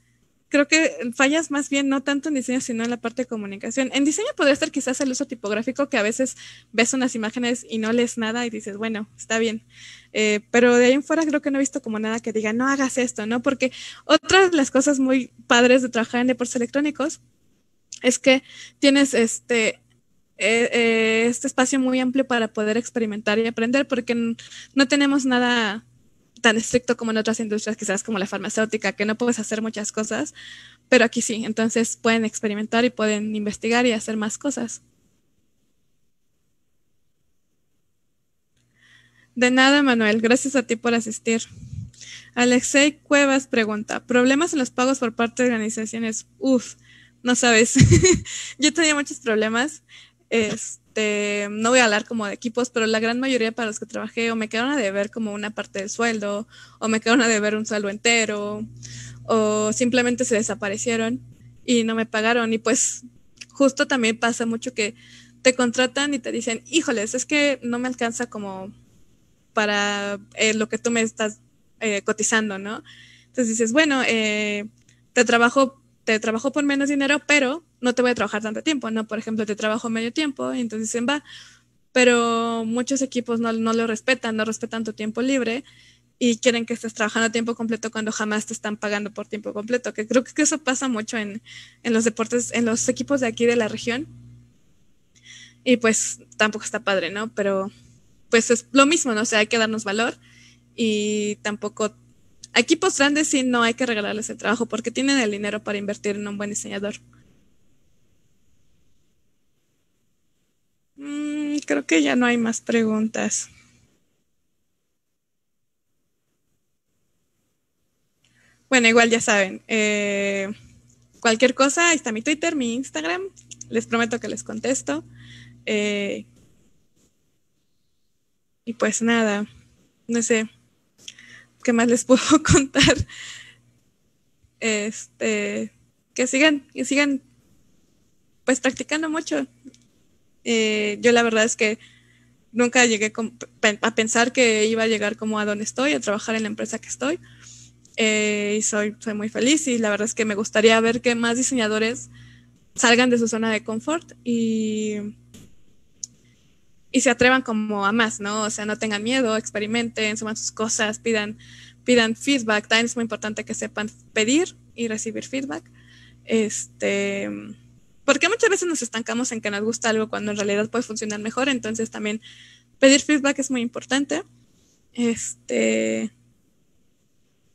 creo que fallas más bien no tanto en diseño, sino en la parte de comunicación. En diseño podría ser quizás el uso tipográfico, que a veces ves unas imágenes y no lees nada y dices, bueno, está bien. Eh, pero de ahí en fuera creo que no he visto como nada que diga, no hagas esto, ¿no? Porque otra de las cosas muy padres de trabajar en deportes electrónicos es que tienes este eh, eh, este espacio muy amplio para poder experimentar y aprender, porque no tenemos nada tan estricto como en otras industrias, quizás como la farmacéutica, que no puedes hacer muchas cosas, pero aquí sí, entonces pueden experimentar y pueden investigar y hacer más cosas. De nada, Manuel, gracias a ti por asistir. Alexei Cuevas pregunta, ¿problemas en los pagos por parte de organizaciones? Uf, no sabes. Yo tenía muchos problemas. Este, no voy a hablar como de equipos, pero la gran mayoría para los que trabajé o me quedaron a deber como una parte del sueldo, o me quedaron a deber un sueldo entero, o simplemente se desaparecieron y no me pagaron. Y pues justo también pasa mucho que te contratan y te dicen, híjoles, es que no me alcanza como para eh, lo que tú me estás eh, cotizando, ¿no? Entonces dices, bueno, eh, te trabajo, te trabajo por menos dinero, pero no te voy a trabajar tanto tiempo, ¿no? Por ejemplo, te trabajo medio tiempo, y entonces dicen, va, pero muchos equipos no, lo respetan, no respetan tu tiempo libre y quieren que estés trabajando a tiempo completo cuando jamás te están pagando por tiempo completo, que creo que eso pasa mucho en, los deportes, en los equipos de aquí de la región. Y pues tampoco está padre, ¿no? Pero pues es lo mismo, ¿no? O sea, hay que darnos valor y tampoco... equipos grandes sí no hay que regalarles el trabajo porque tienen el dinero para invertir en un buen diseñador. Mm, creo que ya no hay más preguntas. Bueno, igual ya saben. Eh, cualquier cosa, ahí está mi Twitter, mi Instagram. Les prometo que les contesto. Eh, y pues nada, no sé qué más les puedo contar. Este, que sigan, que sigan pues practicando mucho. Eh, yo la verdad es que nunca llegué a pensar que iba a llegar como a donde estoy, a trabajar en la empresa que estoy. Eh, y soy, soy muy feliz y la verdad es que me gustaría ver que más diseñadores salgan de su zona de confort y, y se atrevan como a más, ¿no? O sea, no tengan miedo, experimenten, suman sus cosas, pidan, pidan feedback. También es muy importante que sepan pedir y recibir feedback. Este, porque muchas veces nos estancamos en que nos gusta algo cuando en realidad puede funcionar mejor, entonces también pedir feedback es muy importante. Este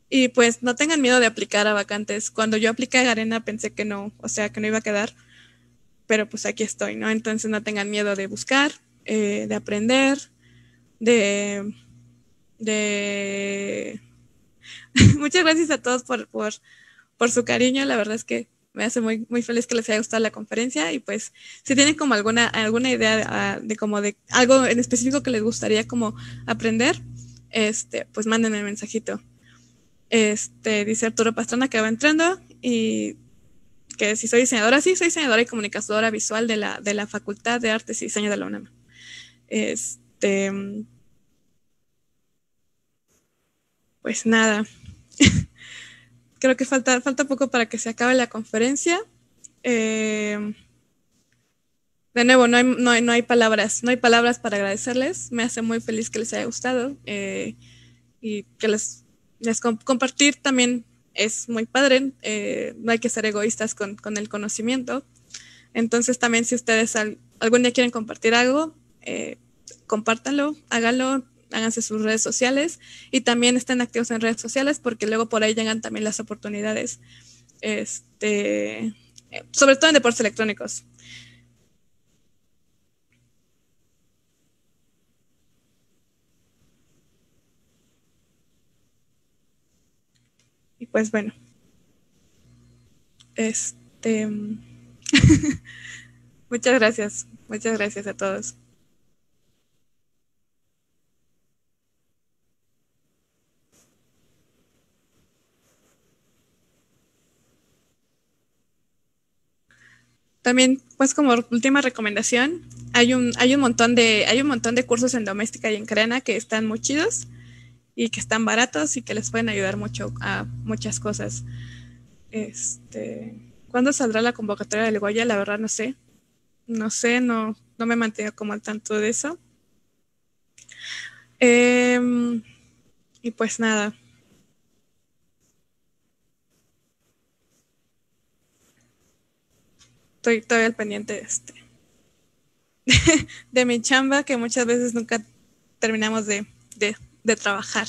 y pues no tengan miedo de aplicar a vacantes. Cuando yo apliqué a Arena pensé que no, o sea, que no iba a quedar, pero pues aquí estoy, ¿no? Entonces no tengan miedo de buscar, eh, de aprender, de... de... Muchas gracias a todos por, por su cariño, la verdad es que me hace muy, muy feliz que les haya gustado la conferencia y pues si tienen como alguna, alguna idea ah, de, como de algo en específico que les gustaría como aprender, este, pues mándenme el mensajito. Este, dice Arturo Pastrana que va entrando y que si soy diseñadora, sí, soy diseñadora y comunicadora visual de la, de la Facultad de Artes y Diseño de la UNAM. Este, pues nada. creo que falta, falta poco para que se acabe la conferencia. Eh, de nuevo, no hay, palabras, no hay palabras para agradecerles. Me hace muy feliz que les haya gustado eh, y que les, les compartir también es muy padre. Eh, no hay que ser egoístas con, el conocimiento. Entonces también si ustedes algún día quieren compartir algo, compártanlo, háganlo, háganse sus redes sociales y también estén activos en redes sociales porque luego por ahí llegan también las oportunidades, este, sobre todo en deportes electrónicos. Y pues bueno, este, muchas gracias, muchas gracias a todos. También, pues como última recomendación, hay un, hay un montón de, hay un montón de cursos en doméstica y en crena que están muy chidos y que están baratos y que les pueden ayudar mucho a muchas cosas. Este, ¿cuándo saldrá la convocatoria del Guaya? La verdad no sé. No sé, no, no me mantengo como al tanto de eso. Em, y pues nada. estoy todavía al pendiente de este, de mi chamba que muchas veces nunca terminamos de, trabajar.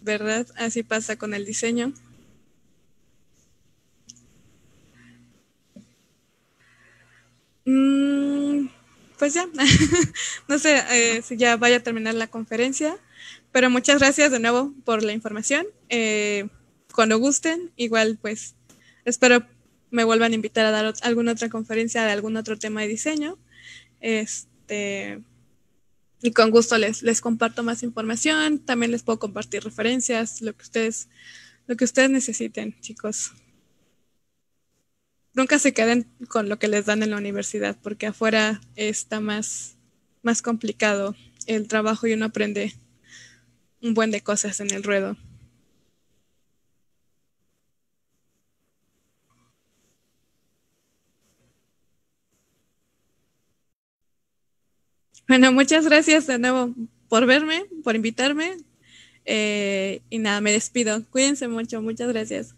¿Verdad? Así pasa con el diseño. Mm, pues ya, no sé eh, si ya vaya a terminar la conferencia, pero muchas gracias de nuevo por la información. Eh, cuando gusten, igual pues espero me vuelvan a invitar a dar alguna otra conferencia de algún otro tema de diseño. Este, y con gusto les, les comparto más información, también les puedo compartir referencias, lo que ustedes, lo que ustedes necesiten, chicos. Nunca se queden con lo que les dan en la universidad, porque afuera está más, más complicado el trabajo y uno aprende un buen de cosas en el ruedo. Bueno, muchas gracias de nuevo por verme, por invitarme. Eh, y nada, me despido. Cuídense mucho. Muchas gracias.